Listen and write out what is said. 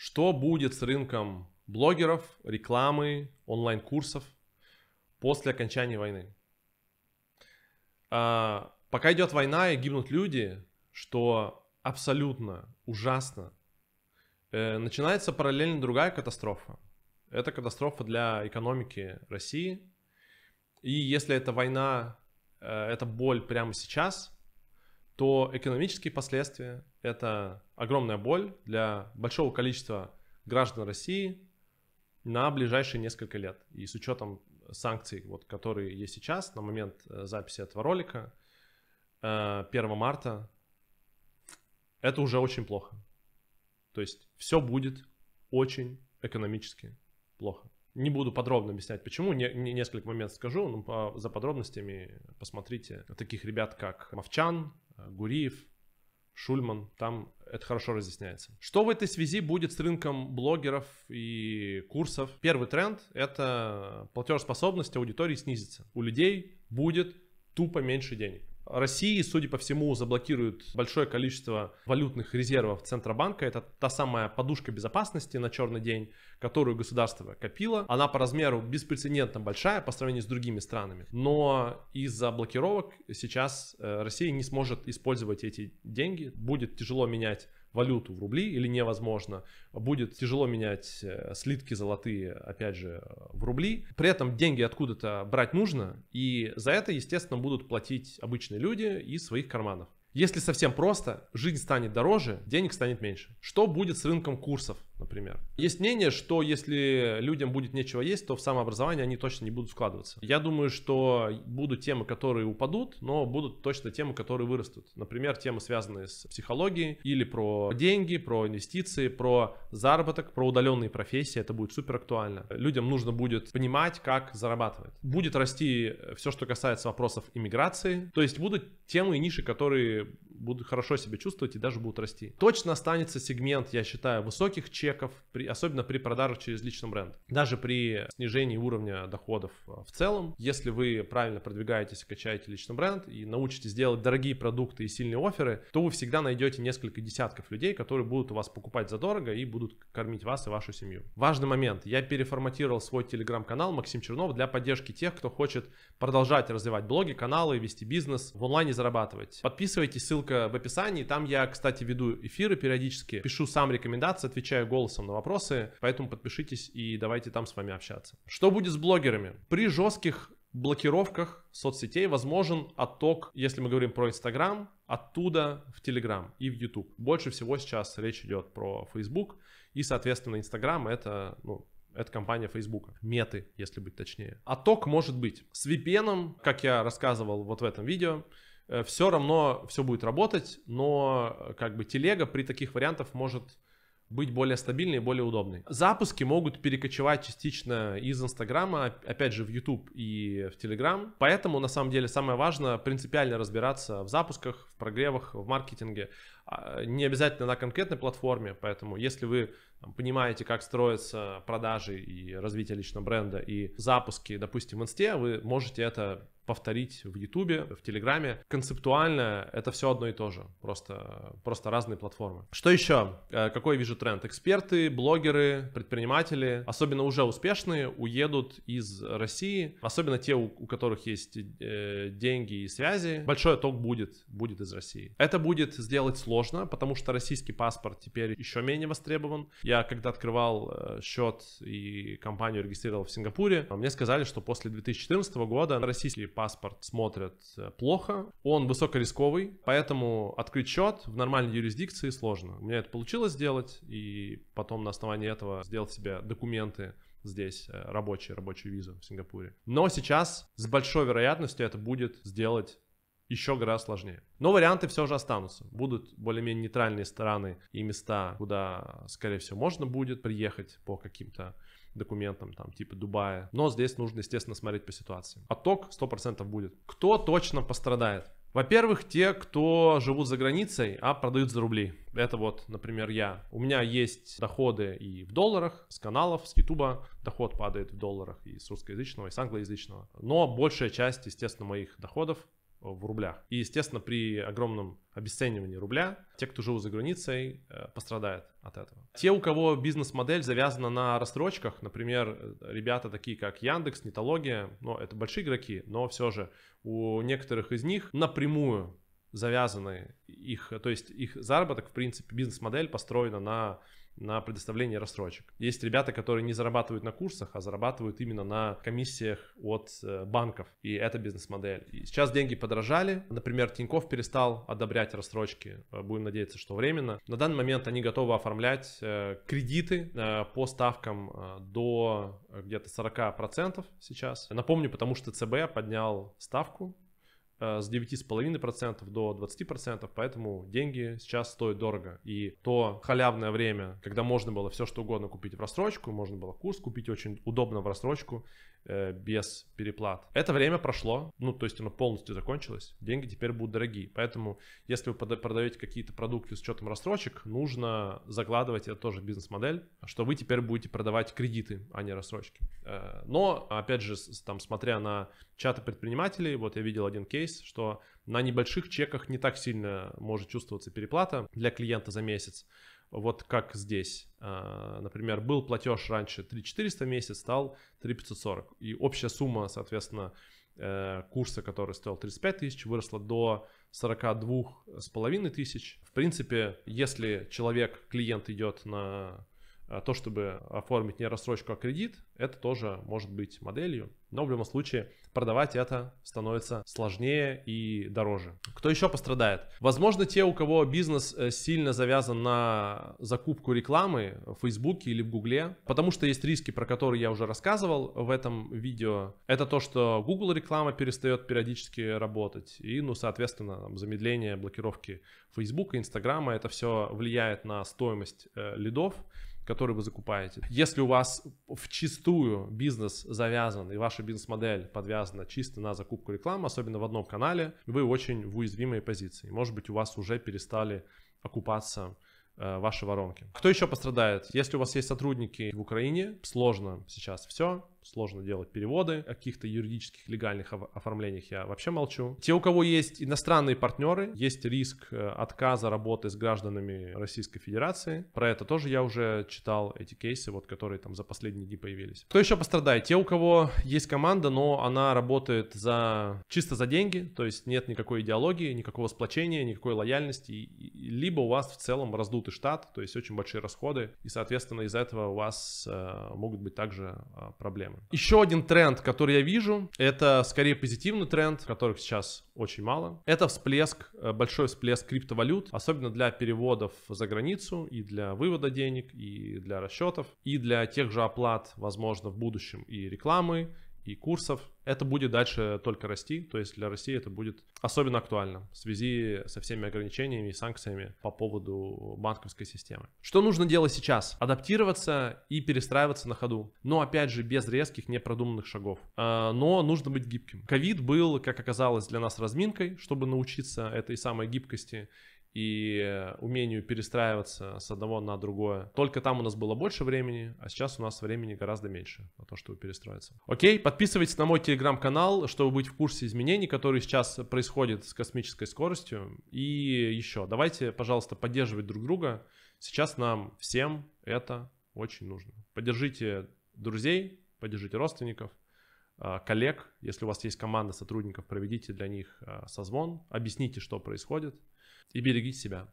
Что будет с рынком блогеров, рекламы, онлайн-курсов после окончания войны? А, пока идет война и гибнут люди, что абсолютно ужасно, э, начинается параллельно другая катастрофа. Это катастрофа для экономики России. И если эта война, э, эта боль прямо сейчас – то экономические последствия – это огромная боль для большого количества граждан России на ближайшие несколько лет. И с учетом санкций, вот, которые есть сейчас, на момент э, записи этого ролика, 1 э, марта, это уже очень плохо. То есть все будет очень экономически плохо. Не буду подробно объяснять, почему. Не, не, несколько моментов скажу, но по, за подробностями посмотрите таких ребят, как Мовчан, Гуриев, Шульман, там это хорошо разъясняется. Что в этой связи будет с рынком блогеров и курсов? Первый тренд – это платежеспособность аудитории снизится. У людей будет тупо меньше денег. России, судя по всему, заблокируют большое количество валютных резервов Центробанка. Это та самая подушка безопасности на черный день, которую государство копило. Она по размеру беспрецедентно большая по сравнению с другими странами. Но из-за блокировок сейчас э, Россия не сможет использовать эти деньги. Будет тяжело менять валюту в рубли или невозможно. Будет тяжело менять э, слитки золотые, опять же, в рубли. При этом деньги откуда-то брать нужно, и за это, естественно, будут платить обычные люди из своих карманов. Если совсем просто, жизнь станет дороже, денег станет меньше. Что будет с рынком курсов? например. Есть мнение, что если людям будет нечего есть, то в самообразование они точно не будут складываться. Я думаю, что будут темы, которые упадут, но будут точно темы, которые вырастут. Например, темы, связанные с психологией или про деньги, про инвестиции, про заработок, про удаленные профессии. Это будет супер актуально. Людям нужно будет понимать, как зарабатывать. Будет расти э, все, что касается вопросов иммиграции. То есть будут темы и ниши, которые будут хорошо себя чувствовать и даже будут расти. Точно останется сегмент, я считаю, высоких чеков, при, особенно при продажах через личный бренд. Даже при снижении уровня доходов э, в целом, если вы правильно продвигаетесь, качаете личный бренд и научитесь делать дорогие продукты и сильные оферы, то вы всегда найдете несколько десятков людей, которые будут у вас покупать задорого и будут кормить вас и вашу семью. Важный момент. Я переформатировал свой телеграм-канал Максим Чернов для поддержки тех, кто хочет продолжать развивать блоги, каналы, вести бизнес, в онлайне зарабатывать. Подписывайтесь, ссылка ссылка в описании. Там я, кстати, веду эфиры периодически, пишу сам рекомендации, отвечаю голосом на вопросы, поэтому подпишитесь и давайте там с вами общаться. Что будет с блогерами? При жестких блокировках соцсетей возможен отток, если мы говорим про Инстаграм, оттуда в Телеграм и в ютуб Больше всего сейчас речь идет про Facebook и, соответственно, Инстаграм это, ну, это компания фейсбука меты, если быть точнее. Отток может быть. С VPN, как я рассказывал вот в этом видео, Э, все равно все будет работать, но э, как бы телега при таких вариантах может быть более стабильной и более удобной. Запуски могут перекочевать частично из Инстаграма, опять же, в YouTube и в Телеграм. Поэтому, на самом деле, самое важное принципиально разбираться в запусках, в прогревах, в маркетинге. А, не обязательно на конкретной платформе, поэтому если вы понимаете, как строятся продажи и развитие личного бренда и запуски, допустим, в Инсте, вы можете это повторить в Ютубе, в Телеграме. Концептуально это все одно и то же, просто, просто разные платформы. Что еще? Э, какой я вижу тренд? Эксперты, блогеры, предприниматели, особенно уже успешные, уедут из России, особенно те, у, которых есть э, деньги и связи. Большой отток будет, будет из России. Это будет сделать сложно, потому что российский паспорт теперь еще менее востребован. Я когда открывал э, счет и компанию регистрировал в Сингапуре, мне сказали, что после 2014 года российский паспорт смотрят э, плохо. Он высокорисковый, поэтому открыть счет в нормальной юрисдикции сложно. У меня это получилось сделать, и потом на основании этого сделать себе документы здесь э, рабочие, рабочую визу в Сингапуре. Но сейчас с большой вероятностью это будет сделать еще гораздо сложнее. Но варианты все же останутся. Будут более-менее нейтральные страны и места, куда, скорее всего, можно будет приехать по каким-то документам, там, типа Дубая. Но здесь нужно, естественно, смотреть по ситуации. Отток 100% будет. Кто точно пострадает? Во-первых, те, кто живут за границей, а продают за рубли. Это вот, например, я. У меня есть доходы и в долларах, с каналов, с ютуба. Доход падает в долларах и с русскоязычного, и с англоязычного. Но большая часть, естественно, моих доходов Э, в рублях. И, естественно, при огромном обесценивании рубля те, кто живут за границей, э, пострадают от этого. Те, у кого бизнес-модель завязана на рассрочках, например, э, ребята такие как Яндекс, Нетология, ну, это большие игроки, но все же у некоторых из них напрямую завязаны их, то есть их заработок, в принципе, бизнес-модель построена на на предоставление рассрочек. Есть ребята, которые не зарабатывают на курсах, а зарабатывают именно на комиссиях от э, банков. И это бизнес-модель. И сейчас деньги подорожали. Например, Тиньков перестал одобрять рассрочки. Э, будем надеяться, что временно. На данный момент они готовы оформлять э, кредиты по ставкам до где-то 40% сейчас. Напомню, потому что ЦБ поднял ставку Э, с 9,5% до 20%, поэтому деньги сейчас стоят дорого. И то халявное время, когда можно было все что угодно купить в рассрочку, можно было курс купить очень удобно в рассрочку, Э, без переплат. Это время прошло, ну, то есть оно полностью закончилось, деньги теперь будут дорогие. Поэтому, если вы продаете какие-то продукты с учетом рассрочек, нужно закладывать, это тоже бизнес-модель, что вы теперь будете продавать кредиты, а не рассрочки. Э, но, опять же, там, смотря на чаты предпринимателей, вот я видел один кейс, что на небольших чеках не так сильно может чувствоваться переплата для клиента за месяц, вот как здесь, а, например, был платеж раньше 3400 в месяц, стал 3540. И общая сумма, соответственно, э, курса, который стоил 35 тысяч, выросла до 42 с половиной тысяч. В принципе, если человек, клиент идет на а то, чтобы оформить не рассрочку, а кредит, это тоже может быть моделью. Но в любом случае продавать это становится сложнее и дороже. Кто еще пострадает? Возможно, те, у кого бизнес э, сильно завязан на закупку рекламы в Фейсбуке или в Гугле, потому что есть риски, про которые я уже рассказывал в этом видео. Это то, что Google реклама перестает периодически работать и, ну, соответственно, там, замедление блокировки Фейсбука, Инстаграма, это все влияет на стоимость э, лидов который вы закупаете. Если у вас в чистую бизнес завязан и ваша бизнес-модель подвязана чисто на закупку рекламы, особенно в одном канале, вы очень в уязвимой позиции. Может быть, у вас уже перестали окупаться э, ваши воронки. Кто еще пострадает? Если у вас есть сотрудники в Украине, сложно сейчас все, сложно делать переводы. О каких-то юридических легальных оформлениях я вообще молчу. Те, у кого есть иностранные партнеры, есть риск э, отказа работы с гражданами Российской Федерации. Про это тоже я уже читал эти кейсы, вот которые там за последние дни появились. Кто еще пострадает? Те, у кого есть команда, но она работает за чисто за деньги, то есть нет никакой идеологии, никакого сплочения, никакой лояльности, либо у вас в целом раздутый штат, то есть очень большие расходы, и, соответственно, из-за этого у вас э, могут быть также э, проблемы. Еще один тренд, который я вижу, это скорее позитивный тренд, которых сейчас очень мало. Это всплеск, э, большой всплеск криптовалют, особенно для переводов за границу и для вывода денег, и для расчетов, и для тех же оплат, возможно, в будущем и рекламы, и курсов. Это будет дальше только расти, то есть для России это будет особенно актуально в связи со всеми ограничениями и санкциями по поводу банковской системы. Что нужно делать сейчас? Адаптироваться и перестраиваться на ходу, но опять же без резких непродуманных шагов. А, но нужно быть гибким. Ковид был, как оказалось, для нас разминкой, чтобы научиться этой самой гибкости и э, умению перестраиваться с одного на другое. Только там у нас было больше времени, а сейчас у нас времени гораздо меньше на то, чтобы перестроиться. Окей, подписывайтесь на мой телеграм-канал, чтобы быть в курсе изменений, которые сейчас происходят с космической скоростью. И еще, давайте, пожалуйста, поддерживать друг друга. Сейчас нам всем это очень нужно. Поддержите друзей, поддержите родственников, а, коллег. Если у вас есть команда сотрудников, проведите для них а, созвон, объясните, что происходит и берегите себя.